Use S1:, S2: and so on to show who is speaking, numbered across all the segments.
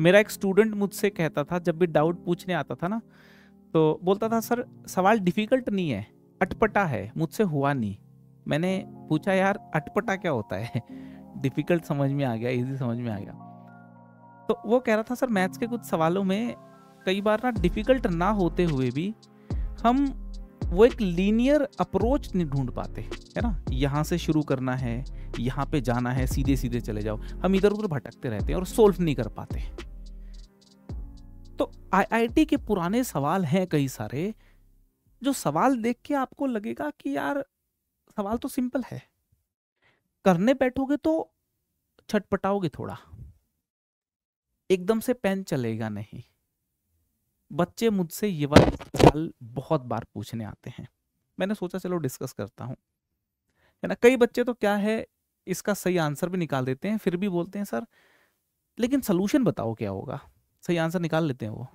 S1: मेरा एक स्टूडेंट मुझसे कहता था जब भी डाउट पूछने आता था ना तो बोलता था सर सवाल डिफ़िकल्ट नहीं है अटपटा है मुझसे हुआ नहीं मैंने पूछा यार अटपटा क्या होता है डिफ़िकल्ट समझ में आ गया इजी समझ में आ गया तो वो कह रहा था सर मैथ्स के कुछ सवालों में कई बार ना डिफ़िकल्ट ना होते हुए भी हम वो एक लीनियर अप्रोच नहीं ढूंढ पाते है ना यहाँ से शुरू करना है यहाँ पे जाना है सीधे सीधे चले जाओ हम इधर उधर भटकते रहते हैं और सोल्व नहीं कर पाते तो आईआईटी के पुराने सवाल हैं कई सारे जो सवाल देख के आपको लगेगा कि यार सवाल तो सिंपल है करने बैठोगे तो छटपटाओगे थोड़ा एकदम से पेन चलेगा नहीं बच्चे मुझसे ये वाले सवाल बहुत बार पूछने आते हैं मैंने सोचा चलो डिस्कस करता हूँ है ना कई बच्चे तो क्या है इसका सही आंसर भी निकाल देते हैं फिर भी बोलते हैं सर लेकिन सोल्यूशन बताओ क्या होगा सही आंसर निकाल लेते हैं वो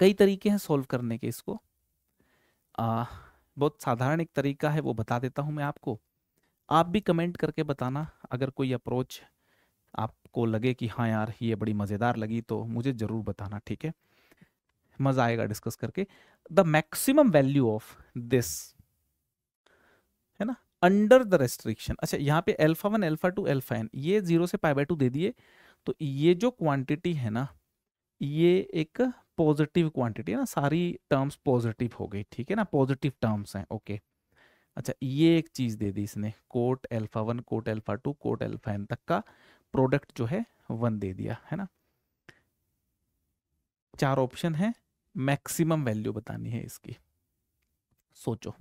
S1: कई तरीके हैं सॉल्व करने के इसको आ, बहुत साधारण एक तरीका है वो बता देता हूं मैं आपको आप भी कमेंट करके बताना अगर कोई अप्रोच आपको लगे कि हाँ यार ये बड़ी मज़ेदार लगी तो मुझे ज़रूर बताना ठीक है मज़ा आएगा डिस्कस करके the maximum value of this है ना अंडर द रेस्ट्रिक्शन अच्छा यहाँ पे alpha one alpha two alpha n ये जीरो से पाई बाई टू दे दिए तो ये जो क्वांटिटी है ना ये एक पॉजिटिव क्वांटिटी है ना सारी टर्म्स पॉजिटिव हो गई ठीक है ना पॉजिटिव टर्म्स हैं ओके अच्छा ये एक चीज़ दे दी इसने cot alpha one cot alpha two cot alpha n तक का प्रोडक्ट जो है वन दे दिया है ना चार ऑप्शन है मैक्सिमम वैल्यू बतानी है इसकी सोचो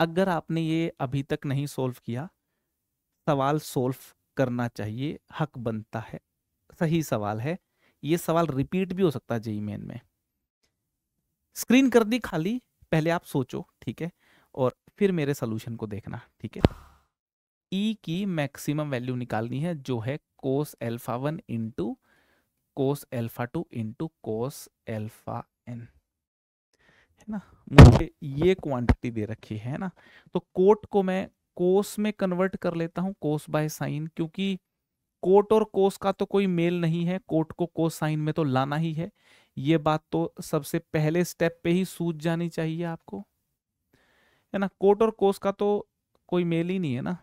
S1: अगर आपने ये अभी तक नहीं सोल्व किया सवाल सोल्व करना चाहिए हक बनता है सही सवाल है ये सवाल रिपीट भी हो सकता है जेई मेन में स्क्रीन कर दी खाली पहले आप सोचो ठीक है और फिर मेरे सोल्यूशन को देखना ठीक है ई की मैक्सिमम वैल्यू निकालनी है जो है cos alpha one into cos alpha two into cos alpha n है ना मुझे ये क्वांटिटी दे रखी है ना तो कोट को मैं कोस में कन्वर्ट कर लेता हूं कोस बाय साइन क्योंकि कोट और कोस का तो कोई मेल नहीं है कोट को कोस साइन में तो लाना ही है ये बात तो सबसे पहले स्टेप पे ही सूझ जानी चाहिए आपको है ना कोट और कोस का तो कोई मेल ही नहीं है ना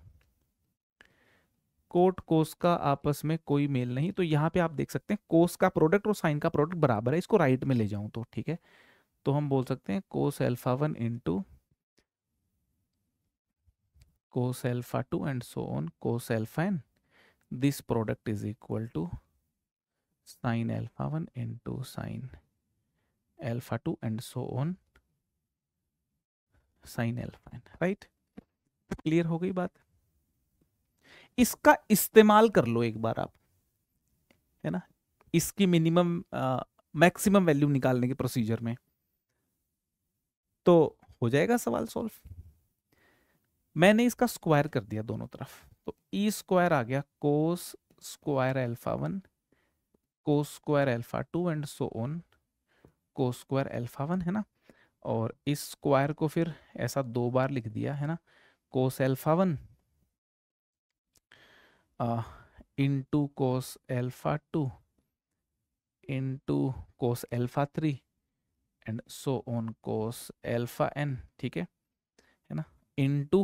S1: कोट कोस का आपस में कोई मेल नहीं तो यहाँ पे आप देख सकते हैं कोस का प्रोडक्ट और साइन का प्रोडक्ट बराबर है इसको राइट में ले जाऊं तो ठीक है तो हम बोल सकते हैं cos alpha one into cos alpha 2 and so on cos alpha n. This product is equal to sin alpha 1 into sin alpha 2 and so on sin alpha n right clear हो गई बात इसका इस्तेमाल कर लो एक बार आप है ना इसकी मिनिमम मैक्सिमम वैल्यू निकालने के प्रोसीजर में तो हो जाएगा सवाल सॉल्व मैंने इसका स्क्वायर कर दिया दोनों तरफ तो ई e स्क्वायर आ गया cos square alpha one cos square alpha two and so on cos square alpha one है ना और इस स्क्वायर को फिर ऐसा दो बार लिख दिया है ना cos alpha one into cos alpha two into cos alpha three and so on cos alpha n ठीक है इंटू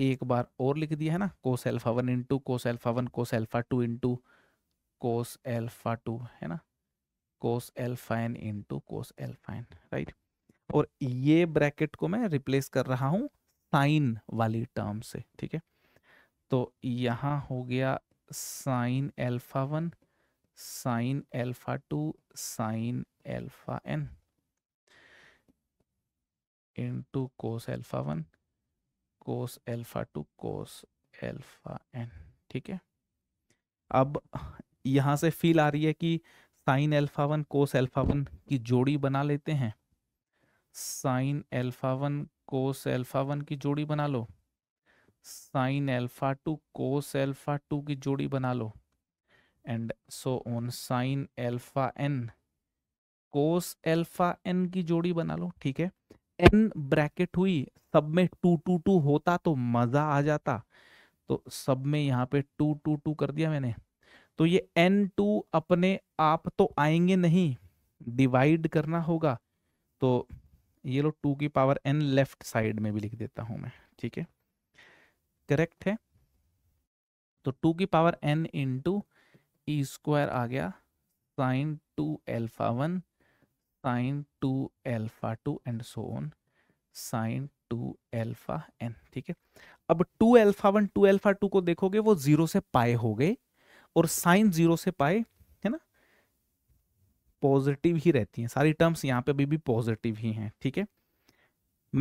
S1: एक बार और लिख दिया है ना cos alpha one into cos alpha one cos alpha two into cos alpha two है ना cos alpha n into cos alpha n right और ये ब्रैकेट को मैं रिप्लेस कर रहा हूं साइन वाली टर्म से ठीक है तो यहां हो गया sine alpha one sine alpha two sine alpha n into cos alpha one cos alpha two cos alpha n ठीक है अब यहां से फील आ रही है कि sine alpha one cos alpha one की जोड़ी बना लेते हैं sine alpha one cos alpha one की जोड़ी बना लो sine alpha two cos alpha two की जोड़ी बना लो and so on sine alpha n cos alpha n की जोड़ी बना लो ठीक है एन ब्रैकेट हुई सब में टू टू टू होता तो मजा आ जाता तो सब में यहाँ पे टू टू टू कर दिया मैंने तो ये एन टू अपने आप तो आएंगे नहीं डिवाइड करना होगा तो ये लो टू की पावर एन लेफ्ट साइड में भी लिख देता हूं मैं ठीक है करेक्ट है तो टू की power n into two square आ गया sine two alpha one sine two alpha two and so on sine two alpha n ठीक है अब two alpha one two alpha two को देखोगे वो जीरो से पाए हो गए और साइन जीरो से पाए है ना पॉजिटिव ही रहती हैं सारी टर्म्स यहाँ पे अभी भी पॉजिटिव ही हैं ठीक है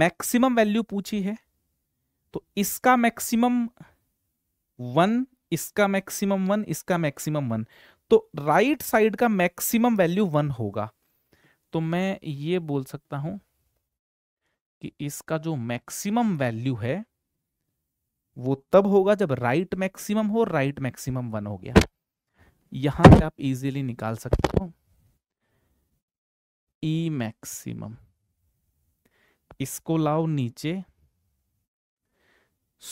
S1: मैक्सिमम वैल्यू पूछी है तो इसका मैक्सिमम वन इसका मैक्सिमम वन इसका मैक्सिमम वन तो राइट साइड का मैक्सिमम वैल्यू वन होगा तो मैं ये बोल सकता हूं कि इसका जो मैक्सिमम वैल्यू है वो तब होगा जब राइट मैक्सिमम हो राइट मैक्सिमम वन हो गया यहां से आप इजीली निकाल सकते हो ई e मैक्सिमम इसको लाओ नीचे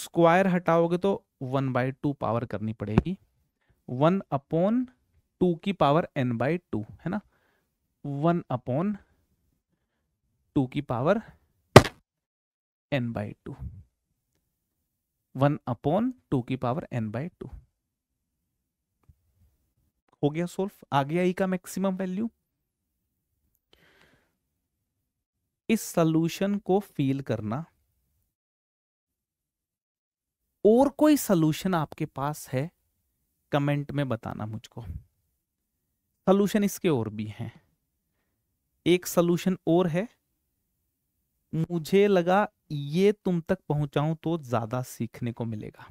S1: स्क्वायर हटाओगे तो वन बाय टू पावर करनी पड़ेगी वन अपॉन टू की पावर एन बाय टू है ना वन अपॉन टू की power n by two one upon two की पावर एन बाई टू हो गया सोल्व आ गया ई का मैक्सिमम वैल्यू इस सॉल्यूशन को फील करना और कोई सॉल्यूशन आपके पास है कमेंट में बताना मुझको सॉल्यूशन इसके और भी हैं एक सोल्यूशन और है मुझे लगा ये तुम तक पहुंचाऊं तो ज्यादा सीखने को मिलेगा